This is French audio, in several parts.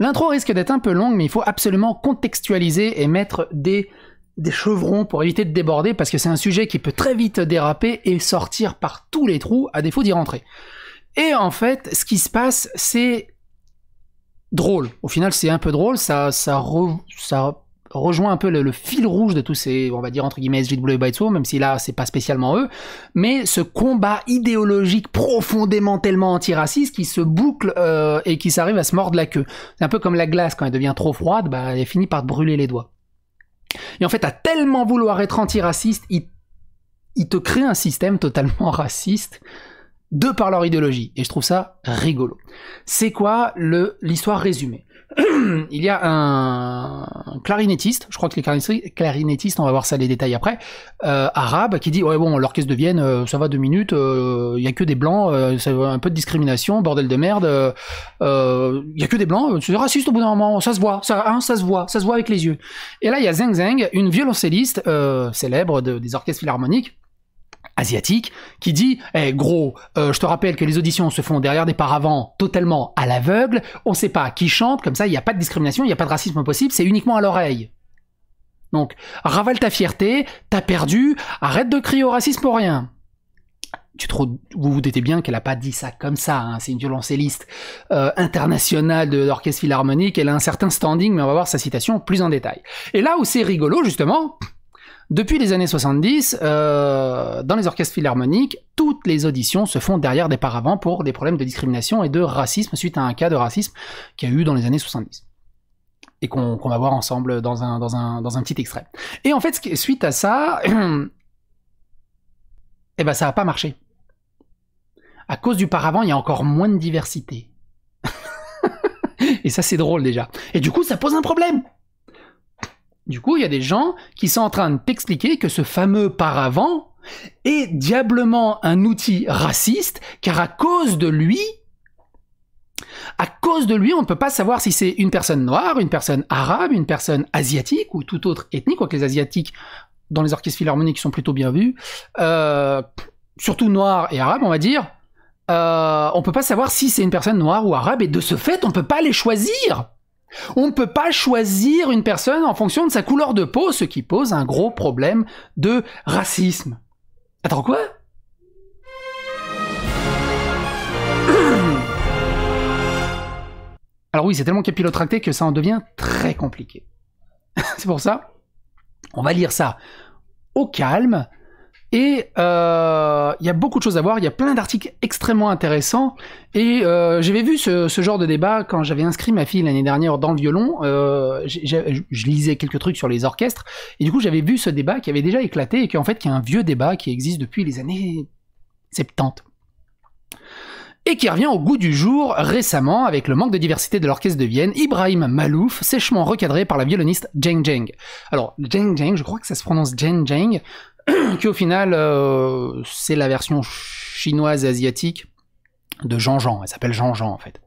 L'intro risque d'être un peu longue, mais il faut absolument contextualiser et mettre des, des chevrons pour éviter de déborder, parce que c'est un sujet qui peut très vite déraper et sortir par tous les trous, à défaut d'y rentrer. Et en fait, ce qui se passe, c'est drôle. Au final, c'est un peu drôle, ça, ça, ça rejoint un peu le, fil rouge de tous ces, on va dire entre guillemets, SJW Byteso, même si là c'est pas spécialement eux, mais ce combat idéologique profondément tellement antiraciste qui se boucle euh, et qui s'arrive à se mordre la queue. C'est un peu comme la glace, quand elle devient trop froide, bah, elle finit par te brûler les doigts. Et en fait, à tellement vouloir être antiraciste, ils, ils te créent un système totalement raciste de par leur idéologie. Et je trouve ça rigolo. C'est quoi l'histoire résumée il y a un clarinettiste, je crois que les clarinettistes, on va voir ça les détails après, euh, arabe, qui dit ouais bon l'orchestre de Vienne, euh, ça va deux minutes, il euh, y a que des blancs, ça un peu de discrimination, bordel de merde, il y a que des blancs, ah, c'est raciste au bout d'un moment, ça se voit, ça, hein, ça se voit, ça se voit avec les yeux. Et là il y a Zeng Zeng, une violoncelliste célèbre des orchestres philharmoniques, asiatique qui dit hey, eh, gros euh, je te rappelle que les auditions se font derrière des paravents totalement à l'aveugle on ne sait pas qui chante comme ça il n'y a pas de discrimination il n'y a pas de racisme possible c'est uniquement à l'oreille donc ravale ta fierté t'as perdu arrête de crier au racisme pour rien tu te, vous vous doutez bien qu'elle n'a pas dit ça comme ça. Hein, c'est une violoncelliste euh, internationale de l'orchestre philharmonique. Elle a un certain standing, mais on va voir sa citation plus en détail. Et là où c'est rigolo, justement, depuis les années 70, euh, dans les orchestres philharmoniques, toutes les auditions se font derrière des paravents pour des problèmes de discrimination et de racisme suite à un cas de racisme qu'il y a eu dans les années 70 et qu'on va voir ensemble dans un, dans, un, petit extrait. Et en fait, suite à ça, eh ben, ça n'a pas marché. À cause du paravent, il y a encore moins de diversité. et ça, c'est drôle déjà. Et du coup, ça pose un problème. Du coup, il y a des gens qui sont en train de t'expliquer que ce fameux paravent est diablement un outil raciste, car à cause de lui, à cause de lui, on ne peut pas savoir si c'est une personne noire, une personne arabe, une personne asiatique ou toute autre ethnique, quoique les asiatiques dans les orchestres philharmoniques sont plutôt bien vus, euh, surtout noirs et arabes, on va dire. Euh, on ne peut pas savoir si c'est une personne noire ou arabe, et de ce fait, on ne peut pas les choisir. On ne peut pas choisir une personne en fonction de sa couleur de peau, ce qui pose un gros problème de racisme. Attends quoi Alors oui, c'est tellement capillotracté que ça en devient très compliqué. c'est pour ça, on va lire ça au calme, et euh, il y a beaucoup de choses à voir, il y a plein d'articles extrêmement intéressants. Et euh, j'avais vu ce, genre de débat quand j'avais inscrit ma fille l'année dernière dans le violon. Euh, je lisais quelques trucs sur les orchestres. Et du coup, j'avais vu ce débat qui avait déjà éclaté et qui en fait qui est un vieux débat qui existe depuis les années 70 et qui revient au goût du jour récemment avec le manque de diversité de l'orchestre de Vienne, Ibrahim Malouf, sèchement recadré par la violoniste Jeng Jeng. Alors, Jeng Jeng, je crois que ça se prononce Jeng Jeng, qui au final, euh, c'est la version chinoise asiatique de Jean Jean. Elle s'appelle Jean Jean en fait.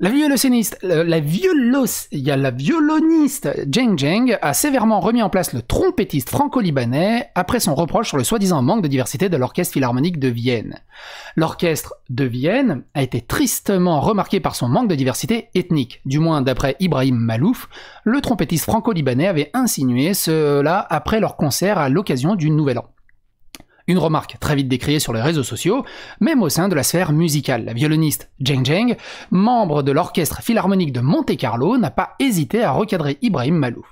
La violoniste, la, a la violoniste Jeng a sévèrement remis en place le trompettiste franco-libanais après son reproche sur le soi-disant manque de diversité de l'orchestre philharmonique de Vienne. L'orchestre de Vienne a été tristement remarqué par son manque de diversité ethnique. Du moins d'après Ibrahim Malouf, le trompettiste franco-libanais avait insinué cela après leur concert à l'occasion du Nouvel An. Une remarque très vite décriée sur les réseaux sociaux, même au sein de la sphère musicale. La violoniste Zheng Zheng, membre de l'orchestre philharmonique de Monte-Carlo, n'a pas hésité à recadrer Ibrahim Malouf.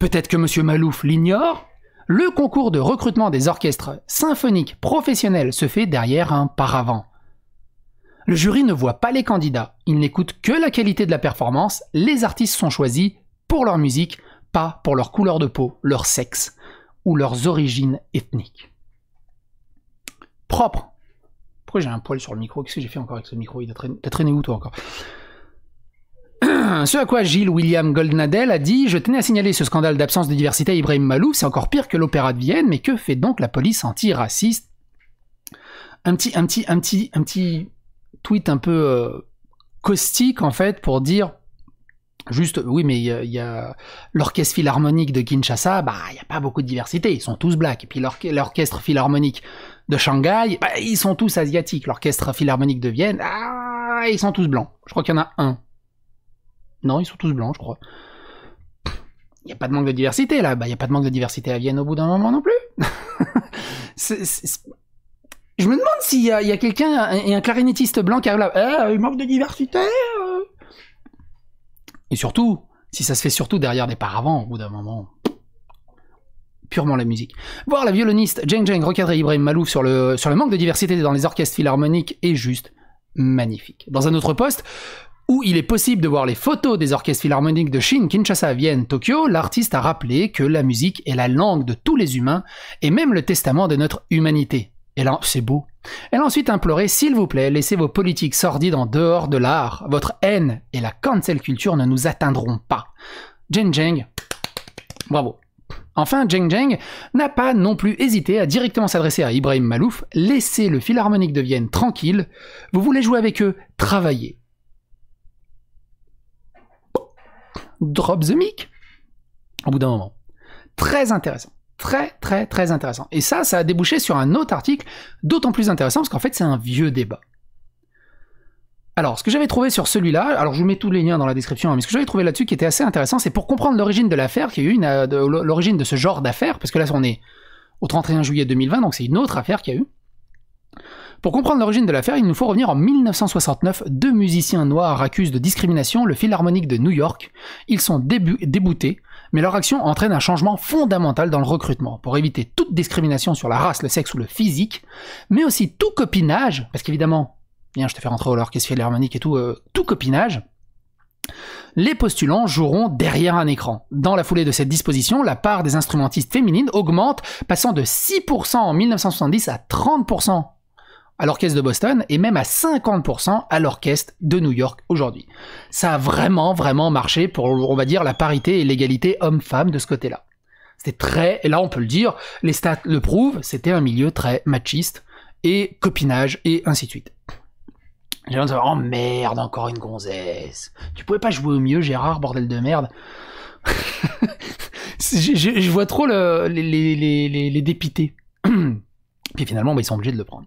Peut-être que M. Malouf l'ignore Le concours de recrutement des orchestres symphoniques professionnels se fait derrière un paravent. Le jury ne voit pas les candidats, il n'écoute que la qualité de la performance, les artistes sont choisis pour leur musique, pas pour leur couleur de peau, leur sexe ou leurs origines ethniques propre. Pourquoi j'ai un poil sur le micro Qu'est-ce que j'ai fait encore avec ce micro Il a traîné, T'as où toi encore ce à quoi Gilles William Goldnadel a dit Je tenais à signaler ce scandale d'absence de diversité à Ibrahim Malou c'est encore pire que l'opéra de Vienne, mais que fait donc la police antiraciste un petit, un, petit, un, petit, un petit tweet un peu euh, caustique en fait pour dire juste oui mais il y a, l'orchestre philharmonique de Kinshasa, bah il n'y a pas beaucoup de diversité, ils sont tous blacks, et puis l'orchestre philharmonique de Shanghai, bah, ils sont tous asiatiques. L'orchestre philharmonique de Vienne, ah, ils sont tous blancs. Je crois qu'il y en a un. Non, ils sont tous blancs, je crois. Il n'y a pas de manque de diversité là. Il y n'y a pas de manque de diversité à Vienne au bout d'un moment non plus. Je me demande s'il y a, quelqu'un, et un clarinettiste blanc qui arrive là. Eh, il manque de diversité euh. Et surtout, si ça se fait surtout derrière des paravents au bout d'un moment purement la musique. Voir la violoniste Jen Jeng recadrer Ibrahim Malouf sur le, sur le manque de diversité dans les orchestres philharmoniques est juste magnifique. Dans un autre poste, où il est possible de voir les photos des orchestres philharmoniques de Chine, Kinshasa, Vienne, Tokyo, l'artiste a rappelé que la musique est la langue de tous les humains et même le testament de notre humanité. Et là, c'est beau. Elle a ensuite imploré, s'il vous plaît, laissez vos politiques sordides en dehors de l'art. Votre haine et la cancel culture ne nous atteindront pas. Jen Jeng, bravo. Enfin, Zheng Zheng n'a pas non plus hésité à directement s'adresser à Ibrahim Malouf, laissez le Philharmonique de Vienne tranquille, vous voulez jouer avec eux, travaillez. Drop the mic Au bout d'un moment. Très intéressant. Très, très, très intéressant. Et ça, ça a débouché sur un autre article, d'autant plus intéressant parce qu'en fait, c'est un vieux débat. Alors, ce que j'avais trouvé sur celui-là, alors je vous mets tous les liens dans la description, hein, mais ce que j'avais trouvé là-dessus qui était assez intéressant, c'est pour comprendre l'origine de l'affaire, qui a une euh, l'origine de ce genre d'affaire, parce que là on est au 31 juillet 2020, donc c'est une autre affaire qu'il y a eu. Pour comprendre l'origine de l'affaire, il nous faut revenir en 1969. Deux musiciens noirs accusent de discrimination le Philharmonique de New York. Ils sont déboutés, mais leur action entraîne un changement fondamental dans le recrutement, pour éviter toute discrimination sur la race, le sexe ou le physique, mais aussi tout copinage, parce qu'évidemment, je te fais rentrer au l'Orchestre Philharmonique et tout, euh, tout copinage. Les postulants joueront derrière un écran. Dans la foulée de cette disposition, la part des instrumentistes féminines augmente, passant de 6% en 1970 à 30% à l'orchestre de Boston et même à 50% à l'orchestre de New York aujourd'hui. Ça a vraiment, vraiment marché pour, on va dire, la parité et l'égalité homme-femme de ce côté-là. C'était très, et là on peut le dire, les stats le prouvent, c'était un milieu très machiste et copinage et ainsi de suite. J'ai de oh merde, encore une gonzesse. Tu pouvais pas jouer au mieux, Gérard, bordel de merde. je, vois trop les, dépités. Puis finalement, bah, ils sont obligés de le prendre.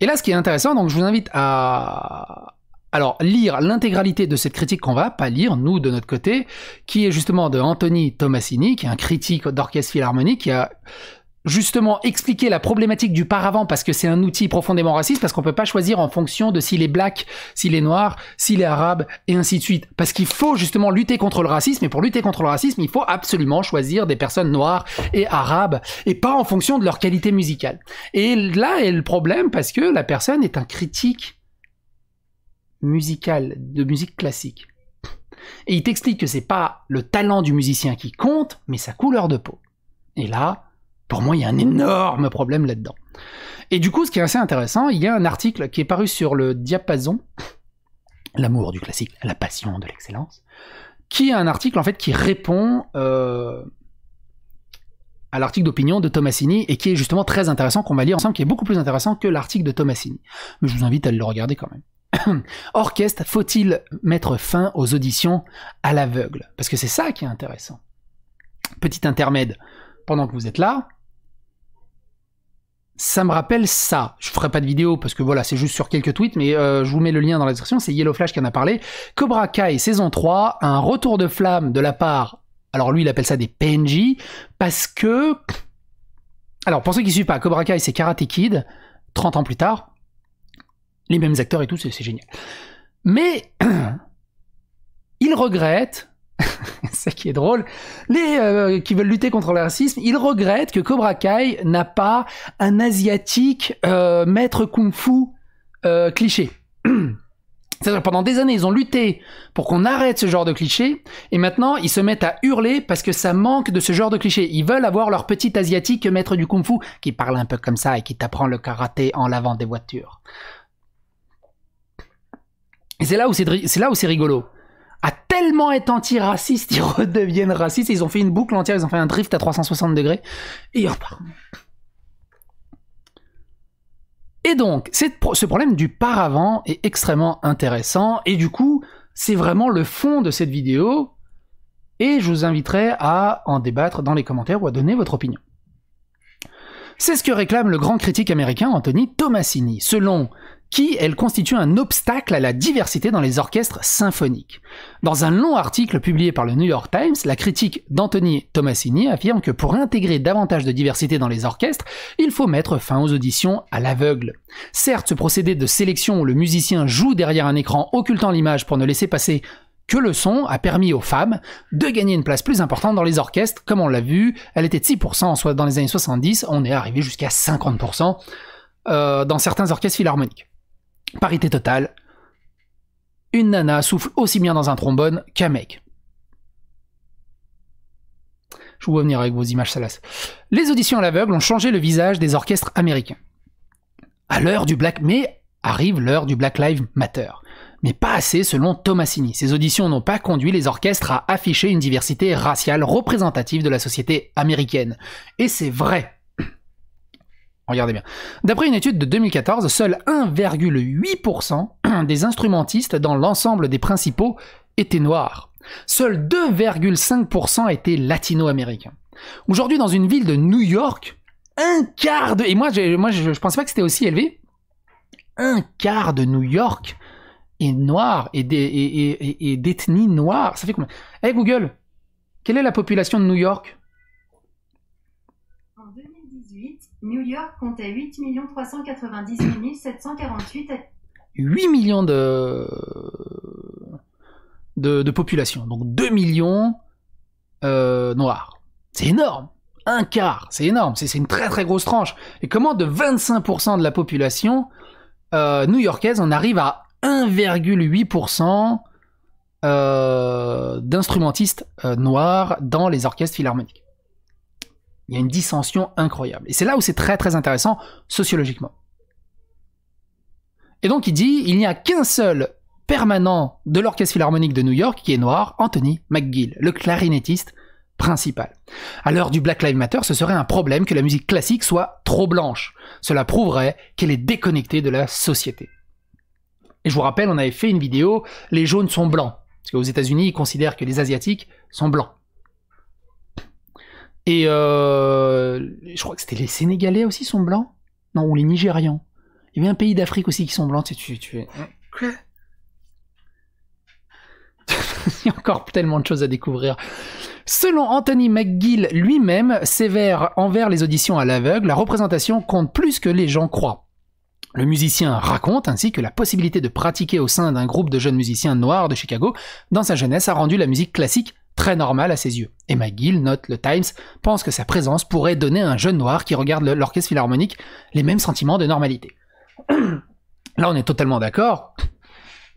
Et là, ce qui est intéressant, donc je vous invite à, alors, lire l'intégralité de cette critique qu'on va pas lire, nous, de notre côté, qui est justement de Anthony Tomassini, qui est un critique d'orchestre philharmonique, qui a justement expliquer la problématique du paravent parce que c'est un outil profondément raciste parce qu'on peut pas choisir en fonction de s'il est black, s'il est noir, s'il est arabe et ainsi de suite parce qu'il faut justement lutter contre le racisme et pour lutter contre le racisme, il faut absolument choisir des personnes noires et arabes et pas en fonction de leur qualité musicale. Et là est le problème parce que la personne est un critique musical de musique classique. Et il t'explique que c'est pas le talent du musicien qui compte, mais sa couleur de peau. Et là, pour moi, il y a un énorme problème là-dedans. Et du coup, ce qui est assez intéressant, il y a un article qui est paru sur le diapason, l'amour du classique, la passion de l'excellence, qui est un article en fait qui répond euh, à l'article d'opinion de Tomassini et qui est justement très intéressant qu'on va lire ensemble, qui est beaucoup plus intéressant que l'article de Tomassini. Mais je vous invite à le regarder quand même. Orchestre, faut-il mettre fin aux auditions à l'aveugle Parce que c'est ça qui est intéressant. Petit intermède, pendant que vous êtes là, ça me rappelle ça. Je ferai pas de vidéo parce que voilà, c'est juste sur quelques tweets, mais euh, je vous mets le lien dans la description. C'est Yellow Flash qui en a parlé. Cobra Kai saison 3, un retour de flamme de la part. Alors lui, il appelle ça des PNJ parce que. Alors pour ceux qui suivent pas, Cobra Kai c'est Karate Kid, 30 ans plus tard, les mêmes acteurs et tout, c'est génial. Mais il regrette c'est qui est drôle, les euh, qui veulent lutter contre le racisme, ils regrettent que Cobra Kai n'a pas un asiatique euh, maître kung-fu euh, cliché. C'est-à-dire pendant des années, ils ont lutté pour qu'on arrête ce genre de cliché, et maintenant ils se mettent à hurler parce que ça manque de ce genre de cliché. Ils veulent avoir leur petit asiatique maître du kung-fu qui parle un peu comme ça et qui t'apprend le karaté en l'avant des voitures. Et c'est là où c'est rigolo tellement être anti-raciste, ils redeviennent racistes. Ils ont fait une boucle entière, ils ont fait un drift à 360 degrés. Et ils repartent. Et donc, ce problème du paravent est extrêmement intéressant. Et du coup, c'est vraiment le fond de cette vidéo. Et je vous inviterai à en débattre dans les commentaires ou à donner votre opinion. C'est ce que réclame le grand critique américain Anthony Tomassini. Selon qui, elle, constitue un obstacle à la diversité dans les orchestres symphoniques. Dans un long article publié par le New York Times, la critique d'Anthony Tomassini affirme que pour intégrer davantage de diversité dans les orchestres, il faut mettre fin aux auditions à l'aveugle. Certes, ce procédé de sélection où le musicien joue derrière un écran occultant l'image pour ne laisser passer que le son a permis aux femmes de gagner une place plus importante dans les orchestres. Comme on l'a vu, elle était de 6%, soit dans les années 70, on est arrivé jusqu'à 50% euh, dans certains orchestres philharmoniques. Parité totale. Une nana souffle aussi bien dans un trombone qu'un mec. Je vous venir avec vos images salas. Les auditions à l'aveugle ont changé le visage des orchestres américains. À l'heure du Black mais arrive l'heure du Black Lives Matter. Mais pas assez selon Thomasini. Ces auditions n'ont pas conduit les orchestres à afficher une diversité raciale représentative de la société américaine. Et c'est vrai. Regardez bien. D'après une étude de 2014, seuls 1,8% des instrumentistes dans l'ensemble des principaux étaient noirs. Seuls 2,5% étaient latino-américains. Aujourd'hui, dans une ville de New York, un quart de... Et moi, je, moi, pensais pas que c'était aussi élevé. Un quart de New York est noir et d'ethnie et, noire. Ça fait combien hey, eh, Google, quelle est la population de New York New York comptait 8 398 748 8 millions de... de, population, donc 2 millions euh, noirs. C'est énorme Un quart, c'est énorme, c'est une très très grosse tranche. Et comment de 25% de la population euh, new-yorkaise, on arrive à 1,8% euh, d'instrumentistes noirs dans les orchestres philharmoniques il y a une dissension incroyable. Et c'est là où c'est très très intéressant sociologiquement. Et donc il dit, il n'y a qu'un seul permanent de l'Orchestre Philharmonique de New York qui est noir, Anthony McGill, le clarinettiste principal. À l'heure du Black Lives Matter, ce serait un problème que la musique classique soit trop blanche. Cela prouverait qu'elle est déconnectée de la société. Et je vous rappelle, on avait fait une vidéo Les jaunes sont blancs. Parce qu'aux États-Unis, ils considèrent que les Asiatiques sont blancs. Et euh, je crois que c'était les Sénégalais aussi sont blancs. Non, ou les Nigérians. Il y avait un pays d'Afrique aussi qui sont blancs. Tu, tu, es... Hein. Quoi Il y a encore tellement de choses à découvrir. Selon Anthony McGill lui-même, sévère envers les auditions à l'aveugle, la représentation compte plus que les gens croient. Le musicien raconte ainsi que la possibilité de pratiquer au sein d'un groupe de jeunes musiciens noirs de Chicago dans sa jeunesse a rendu la musique classique très normal à ses yeux. Et McGill note le Times, pense que sa présence pourrait donner à un jeune noir qui regarde l'orchestre philharmonique les mêmes sentiments de normalité. Là, on est totalement d'accord.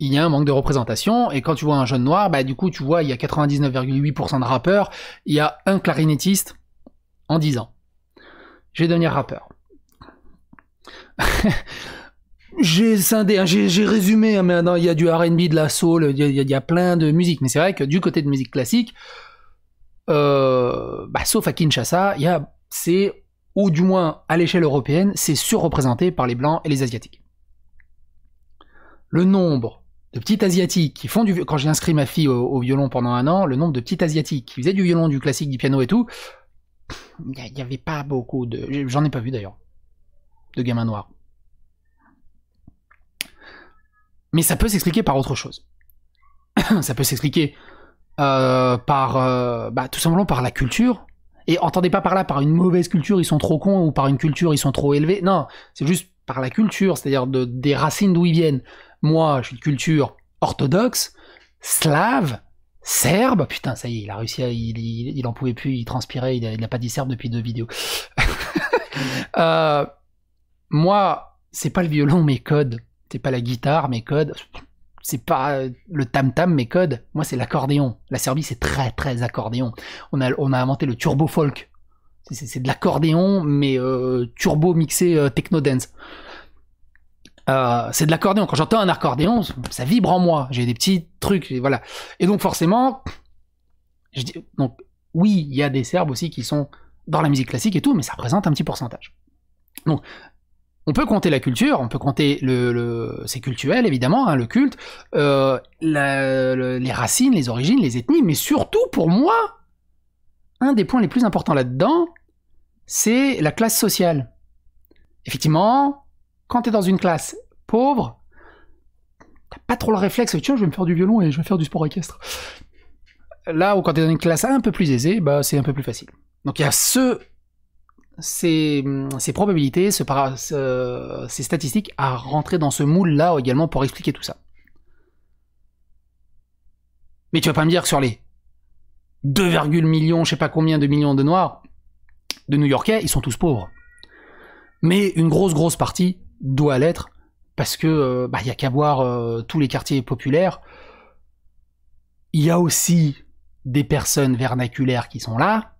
Il y a un manque de représentation, et quand tu vois un jeune noir, bah du coup, tu vois, il y a 99,8% de rappeurs, il y a un clarinettiste en 10 ans. Je vais devenir rappeur. j'ai scindé, hein, j'ai résumé, hein, il y a du RB, de la soul, il y, a plein de musique. Mais c'est vrai que du côté de musique classique, euh, bah, sauf à Kinshasa, il c'est, ou du moins à l'échelle européenne, c'est surreprésenté par les Blancs et les Asiatiques. Le nombre de petits Asiatiques qui font du... Quand j'ai inscrit ma fille au, violon pendant un an, le nombre de petits Asiatiques qui faisaient du violon, du classique, du piano et tout, il n'y avait pas beaucoup de... J'en ai pas vu d'ailleurs, de gamins noirs. Mais ça peut s'expliquer par autre chose. ça peut s'expliquer euh, par euh, bah, tout simplement par la culture. Et entendez pas par là par une mauvaise culture, ils sont trop cons, ou par une culture, ils sont trop élevés. Non, c'est juste par la culture, c'est-à-dire des racines d'où ils viennent. Moi, je suis de culture orthodoxe, slave, serbe. Putain, ça y est, il a réussi, il, en pouvait plus, il transpirait, il n'a pas dit serbe depuis deux vidéos. Euh, moi, c'est pas le violon, mais code c'est pas la guitare, mes codes. C'est pas euh, le tam-tam, mes codes. Moi, c'est l'accordéon. La Serbie, c'est très, très accordéon. On a, on a inventé le turbo folk. C'est de l'accordéon, mais euh, turbo mixé euh, techno dance. c'est de l'accordéon. Quand j'entends un accordéon, ça vibre en moi. J'ai des petits trucs, et voilà. Et donc forcément, donc oui, il y a des Serbes aussi qui sont dans la musique classique et tout, mais ça représente un petit pourcentage. Donc on peut compter la culture, on peut compter le, c'est culturel évidemment, hein, le culte, euh, les racines, les origines, les ethnies, mais surtout pour moi, un des points les plus importants là-dedans, c'est la classe sociale. Effectivement, quand tu es dans une classe pauvre, t'as pas trop le réflexe, vois, je vais me faire du violon et je vais faire du sport orchestre. Là où quand tu es dans une classe un peu plus aisée, bah, c'est un peu plus facile. Donc il y a ce ces, probabilités, ces statistiques à rentrer dans ce moule-là également pour expliquer tout ça. Mais tu vas pas me dire que sur les 2, millions, je sais pas combien de millions de noirs, de New-Yorkais, ils sont tous pauvres. Mais une grosse, grosse partie doit l'être, parce que euh, bah, il a qu'à voir euh, tous les quartiers populaires. Il y a aussi des personnes vernaculaires qui sont là,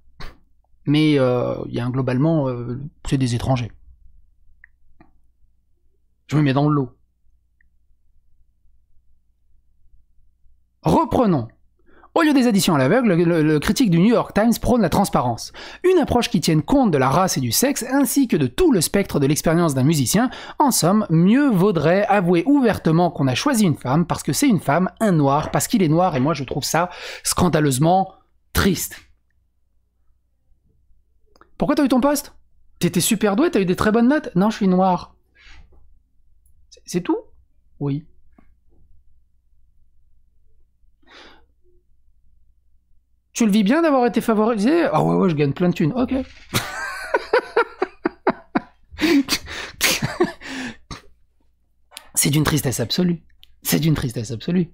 mais euh, il y a un, globalement, euh, c'est des étrangers. Je me mets dans l'eau. Reprenons. Au lieu des additions à l'aveugle, le, le, critique du New York Times prône la transparence, une approche qui tienne compte de la race et du sexe, ainsi que de tout le spectre de l'expérience d'un musicien. En somme, mieux vaudrait avouer ouvertement qu'on a choisi une femme parce que c'est une femme, un noir, parce qu'il est noir, et moi je trouve ça scandaleusement triste. Pourquoi t'as eu ton poste T'étais super doué, t'as eu des très bonnes notes Non, je suis noir. C'est tout Oui. Tu le vis bien d'avoir été favorisé Ah ouais, ouais, je gagne plein de thunes. Ok. C'est d'une tristesse absolue. C'est d'une tristesse absolue.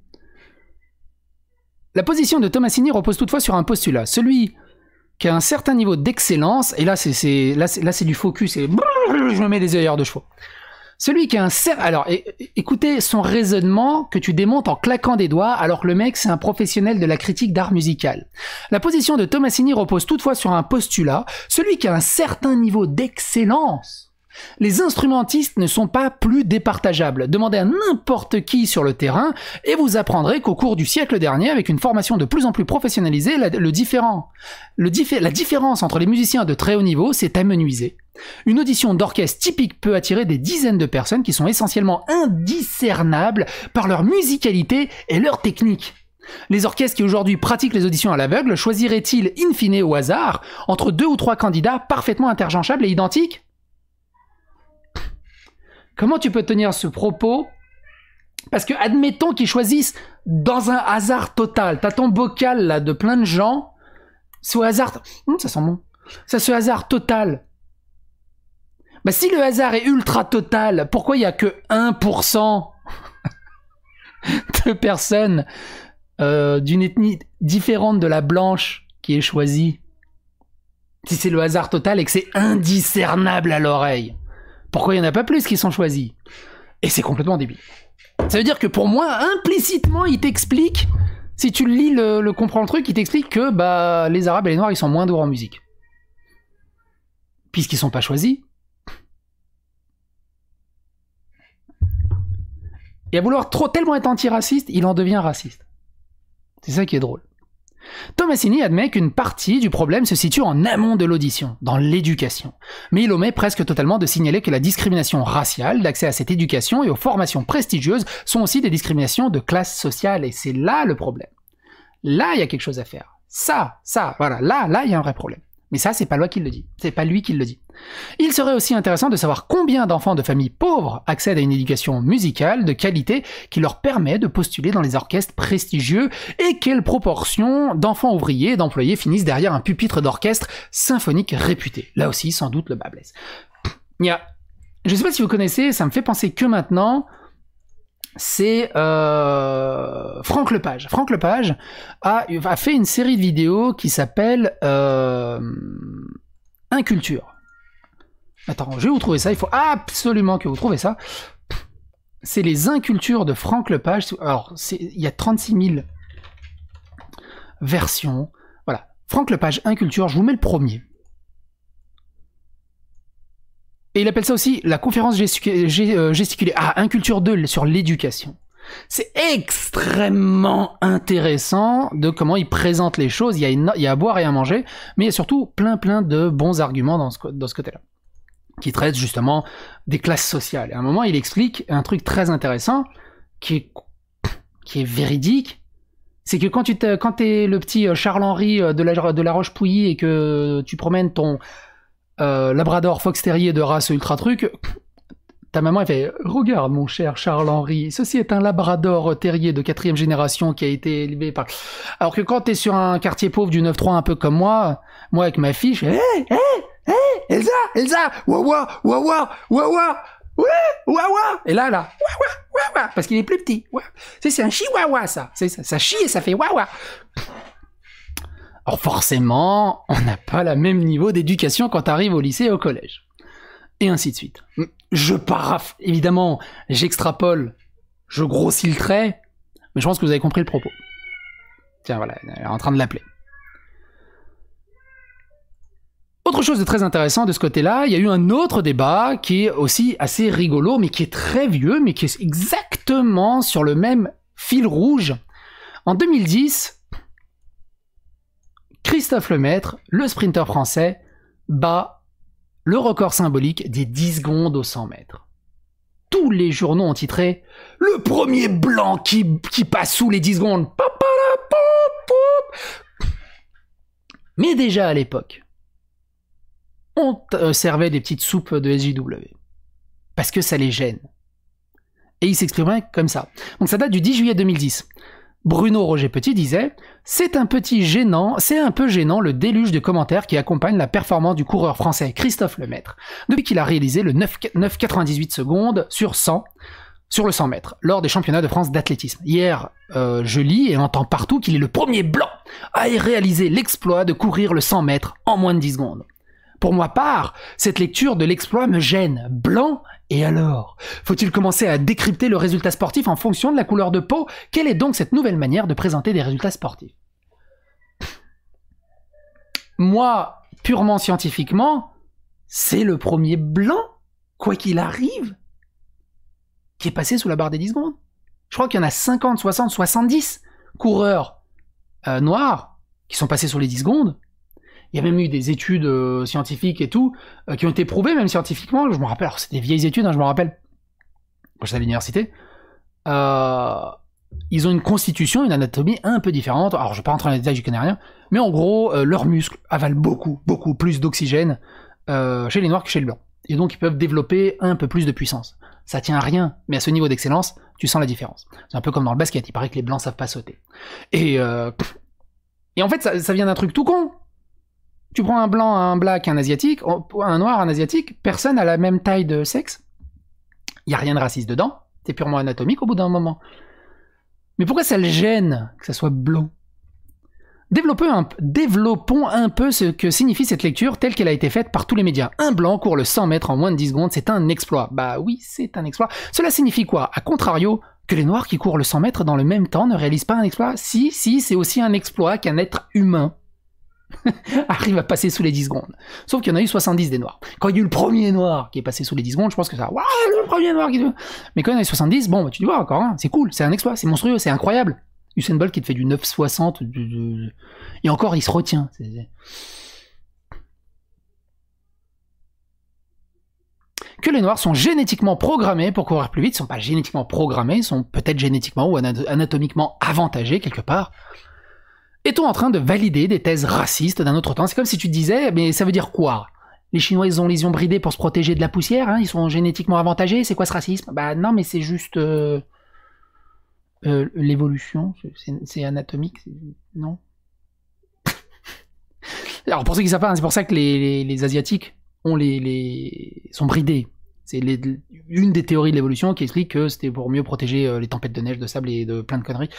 La position de Tomassini repose toutefois sur un postulat, celui qui a un certain niveau d'excellence, et là c'est là c'est du focus, et je me mets des ailleurs de chevaux. Celui qui a un alors écoutez son raisonnement que tu démontes en claquant des doigts alors que le mec c'est un professionnel de la critique d'art musical. La position de Tomassini repose toutefois sur un postulat, celui qui a un certain niveau d'excellence les instrumentistes ne sont pas plus départageables. Demandez à n'importe qui sur le terrain et vous apprendrez qu'au cours du siècle dernier, avec une formation de plus en plus professionnalisée, la, le différent, la différence entre les musiciens de très haut niveau s'est amenuisée. Une audition d'orchestre typique peut attirer des dizaines de personnes qui sont essentiellement indiscernables par leur musicalité et leur technique. Les orchestres qui aujourd'hui pratiquent les auditions à l'aveugle choisiraient-ils in fine au hasard entre deux ou trois candidats parfaitement interchangeables et identiques Comment tu peux tenir ce propos Parce que admettons qu'ils choisissent dans un hasard total. T'as ton bocal là de plein de gens. C'est hasard. Hmm, ça sent bon. Ça ce hasard total. Bah si le hasard est ultra total, pourquoi il n'y a que 1% de personnes euh, d'une ethnie différente de la blanche qui est choisie Si c'est le hasard total et que c'est indiscernable à l'oreille. Pourquoi il n'y en a pas plus qui sont choisis Et c'est complètement débile. Ça veut dire que pour moi, implicitement, il t'explique, si tu lis le, comprends le truc, il t'explique que bah, les Arabes et les Noirs, ils sont moins doués en musique. Puisqu'ils sont pas choisis. Et à vouloir trop tellement être antiraciste, il en devient raciste. C'est ça qui est drôle. Tomassini admet qu'une partie du problème se situe en amont de l'audition, dans l'éducation. Mais il omet presque totalement de signaler que la discrimination raciale, d'accès à cette éducation et aux formations prestigieuses sont aussi des discriminations de classe sociale, et c'est là le problème. Là, il y a quelque chose à faire. Ça, ça, voilà, là, là, il y a un vrai problème. Mais ça, c'est pas loi qui le dit. C'est pas lui qui le dit. Il serait aussi intéressant de savoir combien d'enfants de familles pauvres accèdent à une éducation musicale de qualité qui leur permet de postuler dans les orchestres prestigieux et quelle proportion d'enfants ouvriers et d'employés finissent derrière un pupitre d'orchestre symphonique réputé. Là aussi, sans doute, le bas blesse. Il Je sais pas si vous connaissez, ça me fait penser que maintenant, c'est euh, Franck Lepage. Franck Lepage a, fait une série de vidéos qui s'appelle euh, Inculture. Attends, je vais vous trouver ça. Il faut absolument que vous trouviez ça. C'est les Incultures de Franck Lepage. Alors, il y a 36 000 versions. Voilà. Franck Lepage, Inculture, je vous mets le premier. Et il appelle ça aussi la conférence euh, gesticulée. Ah, Inculture 2 sur l'éducation. C'est extrêmement intéressant de comment il présente les choses. Il y, a à boire et à manger, mais il y a surtout plein plein de bons arguments dans ce, dans ce côté-là, qui traite justement des classes sociales. Et à un moment, il explique un truc très intéressant qui est, qui est véridique. C'est que quand tu es, quand es le petit euh, Charles-Henri euh, de la, de la Roche-Pouilly et que tu promènes ton, Labrador, Fox Terrier de race ultra truc, ta maman elle fait Regarde mon cher Charles-Henri, ceci est un Labrador terrier de quatrième génération qui a été élevé par. Alors que quand t'es sur un quartier pauvre du 9-3 un peu comme moi, moi avec ma fille, je fais Hé, hé, hé, Elsa, Elsa, wawa, wawa, wawa, ouais, wawa. Et là, là, wawa, wawa, parce qu'il est plus petit. C'est un chihuahua ça. Ça, ça chie et ça fait wawa. Or forcément, on n'a pas le même niveau d'éducation quand arrive au lycée et au collège. Et ainsi de suite. Je paraphe, évidemment, j'extrapole, je grossis le trait, mais je pense que vous avez compris le propos. Tiens, voilà, elle est en train de l'appeler. Autre chose de très intéressant de ce côté-là, il y a eu un autre débat qui est aussi assez rigolo, mais qui est très vieux, mais qui est exactement sur le même fil rouge. En 2010, Christophe Lemaître, le sprinteur français, bat le record symbolique des 10 secondes aux 100 mètres. Tous les journaux ont titré Le premier blanc qui, passe sous les 10 secondes. Mais déjà à l'époque, on euh, servait des petites soupes de SJW. Parce que ça les gêne. Et il s'exprimait comme ça. Donc ça date du 10 juillet 2010. Bruno Roger Petit disait C'est un petit gênant, c'est un peu gênant le déluge de commentaires qui accompagne la performance du coureur français Christophe Lemaître depuis qu'il a réalisé le 9,98 secondes sur 100 sur le 100 mètres lors des championnats de France d'athlétisme. Hier, euh, je lis et entends partout qu'il est le premier blanc à y réaliser l'exploit de courir le 100 mètres en moins de 10 secondes. Pour ma part, cette lecture de l'exploit me gêne. Blanc Et alors Faut-il commencer à décrypter le résultat sportif en fonction de la couleur de peau Quelle est donc cette nouvelle manière de présenter des résultats sportifs Moi, purement scientifiquement, c'est le premier blanc, quoi qu'il arrive, qui est passé sous la barre des 10 secondes. Je crois qu'il y en a 50, 60, 70 coureurs euh, noirs qui sont passés sous les 10 secondes il y a même eu des études euh, scientifiques et tout euh, qui ont été prouvées, même scientifiquement. Je me rappelle, alors c'est des vieilles études, hein, je me rappelle, quand j'étais à l'université. Euh, ils ont une constitution, une anatomie un peu différente. Alors, je ne vais pas rentrer dans les détails, je connais rien. Mais en gros, leurs muscles avalent beaucoup, beaucoup plus d'oxygène chez les noirs que chez les blancs. Et donc, ils peuvent développer un peu plus de puissance. Ça tient à rien, mais à ce niveau d'excellence, tu sens la différence. C'est un peu comme dans le basket, il paraît que les blancs savent pas sauter. Et, et en fait, ça vient d'un truc tout con. Tu prends un blanc, un black, un asiatique, oh, un noir, un asiatique, personne n'a la même taille de sexe. Il n'y a rien de raciste dedans. C'est purement anatomique au bout d'un moment. Mais pourquoi ça le gêne que ça soit blanc Développons un, développons un peu ce que signifie cette lecture telle qu'elle a été faite par tous les médias. Un blanc court le 100 mètres en moins de 10 secondes, c'est un exploit. Bah oui, c'est un exploit. Cela signifie quoi A contrario, que les noirs qui courent le 100 mètres dans le même temps ne réalisent pas un exploit Si, si, c'est aussi un exploit qu'un être humain. arrive à passer sous les 10 secondes. Sauf qu'il y en a eu 70 des noirs. Quand il y a eu le premier noir qui est passé sous les 10 secondes, je pense que ça, waouh, le premier noir qui. Mais quand il y en a eu 70, bon, bah, tu dis, encore, hein, c'est cool, c'est un exploit, c'est monstrueux, c'est incroyable. Usain Bolt qui te fait du 9,60, et encore, il se retient. que les noirs sont génétiquement programmés pour courir plus vite, sont pas génétiquement programmés, sont peut-être génétiquement ou anatomiquement avantagés quelque part. Est-on en train de valider des thèses racistes d'un autre temps C'est comme si tu disais, mais ça veut dire quoi Les Chinois, ils ont les yeux bridés pour se protéger de la poussière, hein? ils sont génétiquement avantagés, c'est quoi ce racisme Bah non, mais c'est juste... Euh, euh, l'évolution, c'est anatomique, non Alors pour ceux qui savent pas, hein, c'est pour ça que les, asiatiques ont les, sont bridés. C'est une des théories de l'évolution qui explique que c'était pour mieux protéger euh, les tempêtes de neige, de sable et de plein de conneries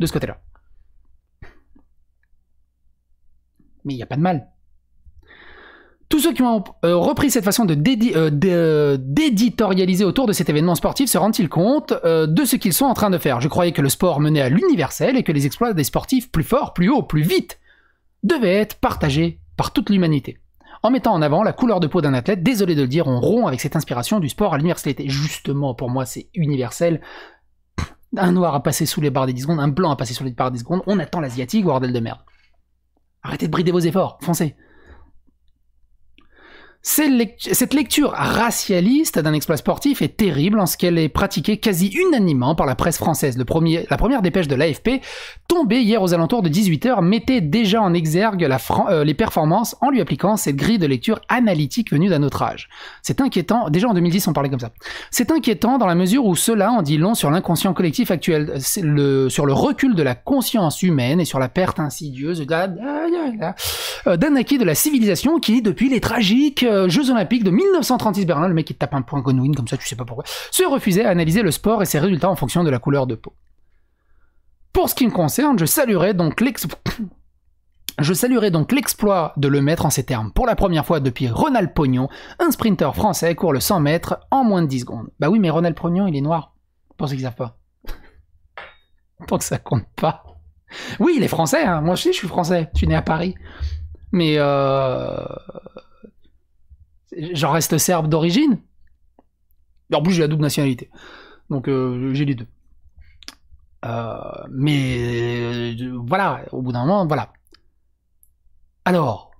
de ce côté-là. Mais il n'y a pas de mal. Tous ceux qui ont euh, repris cette façon de euh, euh, d'éditorialiser autour de cet événement sportif se rendent-ils compte de ce qu'ils sont en train de faire Je croyais que le sport menait à l'universel et que les exploits des sportifs plus forts, plus hauts, plus vite devaient être partagés par toute l'humanité. En mettant en avant la couleur de peau d'un athlète, désolé de le dire, on rompt avec cette inspiration du sport à l'universalité. Justement, pour moi, c'est universel. Un noir a passé sous les barres des 10 secondes, un blanc a passé sous les barres des secondes, on attend l'asiatique, bordel de merde. Arrêtez de brider vos efforts, foncez. Cette lecture racialiste d'un exploit sportif est terrible en ce qu'elle est pratiquée quasi unanimement par la presse française. la première dépêche de l'AFP, tombée hier aux alentours de 18h, mettait déjà en exergue euh, les performances en lui appliquant cette grille de lecture analytique venue d'un autre âge. C'est inquiétant, déjà en 2010 on parlait comme ça. C'est inquiétant dans la mesure où cela en dit long sur l'inconscient collectif actuel, sur le recul de la conscience humaine et sur la perte insidieuse euh, d'un acquis de la civilisation qui, depuis les tragiques euh, Jeux Olympiques de 1936 Berlin, le mec qui tape un point Gonwin comme ça, tu sais pas pourquoi, se refusait à analyser le sport et ses résultats en fonction de la couleur de peau. Pour ce qui me concerne, je saluerai donc l'exploit. Je saluerai donc l'exploit de le mettre en ces termes. Pour la première fois depuis Ronald Pognon, un sprinter français court le 100 mètres en moins de 10 secondes. Bah oui, mais Ronald Pognon, il est noir. Pour ceux qui savent pas. Pour que ça compte pas. Oui, il est français. Hein. Moi, je je suis français. Tu suis né à Paris. Mais euh... J'en reste serbe d'origine. En plus, j'ai la double nationalité. Donc, euh, j'ai les deux. Euh, mais euh, voilà, au bout d'un moment, voilà. Alors,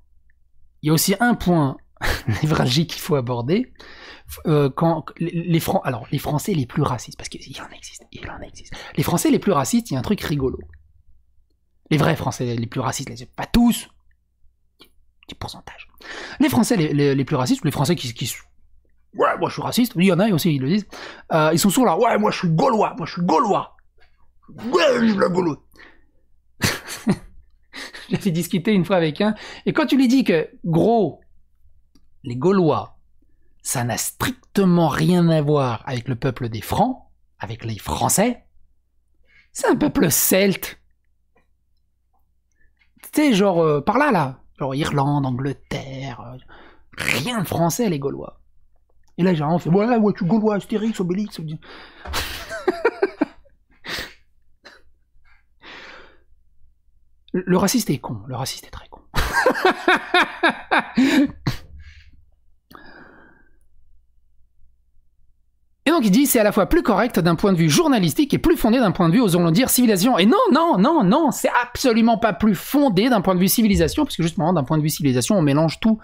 il y a aussi un point névralgique qu'il faut aborder. quand les, alors, les Français les plus racistes, parce qu'il en existe, il en existe. Les Français les plus racistes, il y a un truc rigolo. Les vrais Français les plus racistes, pas tous, pourcentage. Les Français les, plus racistes, les Français qui, qui ouais, moi je suis raciste, il y en a aussi, ils le disent, euh, ils sont sourds là, ouais, moi je suis gaulois, moi je suis gaulois, ouais, suis la Gaulois. fait discuté une fois avec un, et quand tu lui dis que, gros, les Gaulois, ça n'a strictement rien à voir avec le peuple des Francs, avec les Français, c'est un peuple celte. Tu sais, genre, euh, par là, là, Genre Irlande, Angleterre, euh, rien de français les Gaulois. Et là, j'ai vraiment fait Ouais, ouais, tu Gaulois, Astérix, Obélix. le raciste est con, le raciste est très con. donc il dit c'est à la fois plus correct d'un point de vue journalistique et plus fondé d'un point de vue, osons le dire, civilisation. Et non, non, non, non, c'est absolument pas plus fondé d'un point de vue civilisation, parce que justement, d'un point de vue civilisation, on mélange tout.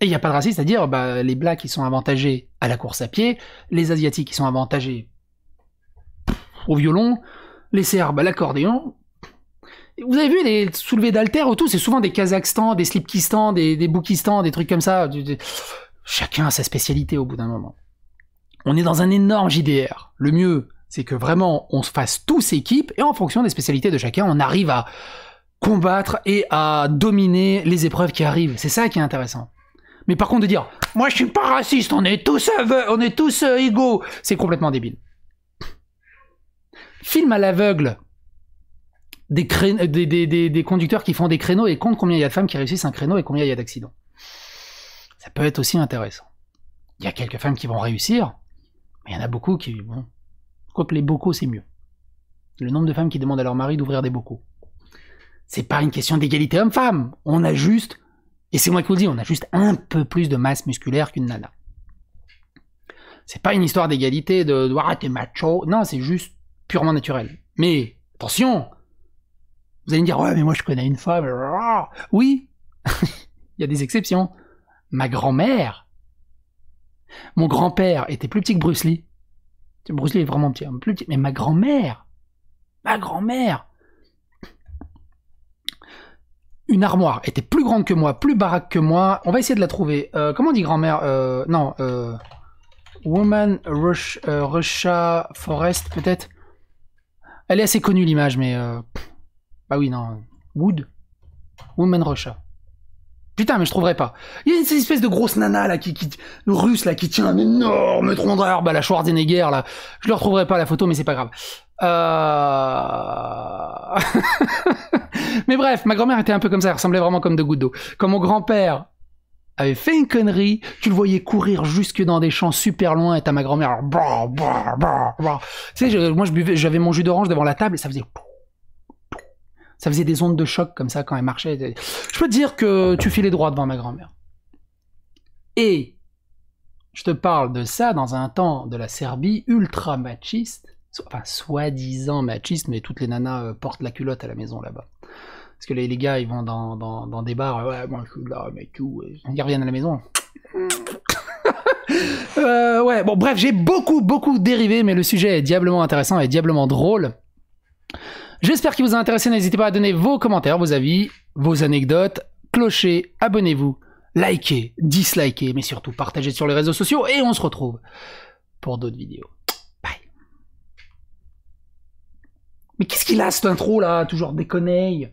Et il n'y a pas de racisme, c'est-à-dire bah, les blacks qui sont avantagés à la course à pied, les asiatiques qui sont avantagés au violon, les serbes à l'accordéon, vous avez vu les soulevés d'altère ou tout, c'est souvent des Kazakhstan, des Slipkistan, des, des Boukistan, des trucs comme ça. Chacun a sa spécialité au bout d'un moment on est dans un énorme JDR. Le mieux, c'est que vraiment on se fasse tous équipe et en fonction des spécialités de chacun, on arrive à combattre et à dominer les épreuves qui arrivent. C'est ça qui est intéressant. Mais par contre de dire moi je suis pas raciste, on est tous aveugles, on est tous euh, égaux, c'est complètement débile. Film à l'aveugle. Des, des, des, conducteurs qui font des créneaux et compte combien il y a de femmes qui réussissent un créneau et combien il y a d'accidents. Ça peut être aussi intéressant. Il y a quelques femmes qui vont réussir, il y en a beaucoup qui. Bon. Quoique les bocaux, c'est mieux. Le nombre de femmes qui demandent à leur mari d'ouvrir des bocaux. C'est pas une question d'égalité homme-femme. On a juste, et c'est moi qui vous le dis, on a juste un peu plus de masse musculaire qu'une nana. C'est pas une histoire d'égalité, de, de ah, t'es macho. Non, c'est juste purement naturel. Mais attention Vous allez me dire, ouais, mais moi je connais une femme. Ah, oui Il y a des exceptions. Ma grand-mère mon grand-père était plus petit que Bruce Lee. Bruce Lee est vraiment petit, plus Mais ma grand-mère, ma grand-mère, une armoire était plus grande que moi, plus baraque que moi. On va essayer de la trouver. Euh, comment on dit grand-mère euh, Non, euh, Woman Rush, Russia Forest peut-être. Elle est assez connue l'image, mais bah oui non. Wood, Woman Russia. Putain, mais je trouverai pas. Il y a une espèce de grosse nana là qui, qui russe là qui tient un énorme tronc d'arbre à la Schwarzenegger là. Je le retrouverai pas la photo, mais c'est pas grave. Euh... mais bref, ma grand-mère était un peu comme ça, elle ressemblait vraiment comme deux gouttes d'eau. Quand mon grand-père avait fait une connerie, tu le voyais courir jusque dans des champs super loin et t'as ma grand-mère. Tu sais, moi je buvais, j'avais mon jus d'orange devant la table et ça faisait. Ça faisait des ondes de choc comme ça quand elle marchait. Je peux te dire que tu filais droit devant ma grand-mère. Et je te parle de ça dans un temps de la Serbie ultra machiste, enfin soi-disant machiste, mais toutes les nanas euh, portent la culotte à la maison là-bas. Parce que les, les, gars, ils vont dans, dans, des bars, ouais, moi je suis là, mais tout. Et... Ils reviennent à la maison. Euh, ouais, bon, bref, j'ai beaucoup, beaucoup dérivé, mais le sujet est diablement intéressant et diablement drôle. J'espère qu'il vous a intéressé. N'hésitez pas à donner vos commentaires, vos avis, vos anecdotes. Clochez, abonnez-vous, likez, dislikez, mais surtout partagez sur les réseaux sociaux et on se retrouve pour d'autres vidéos. Bye. Mais qu'est-ce qu'il a cette intro là Toujours déconneille.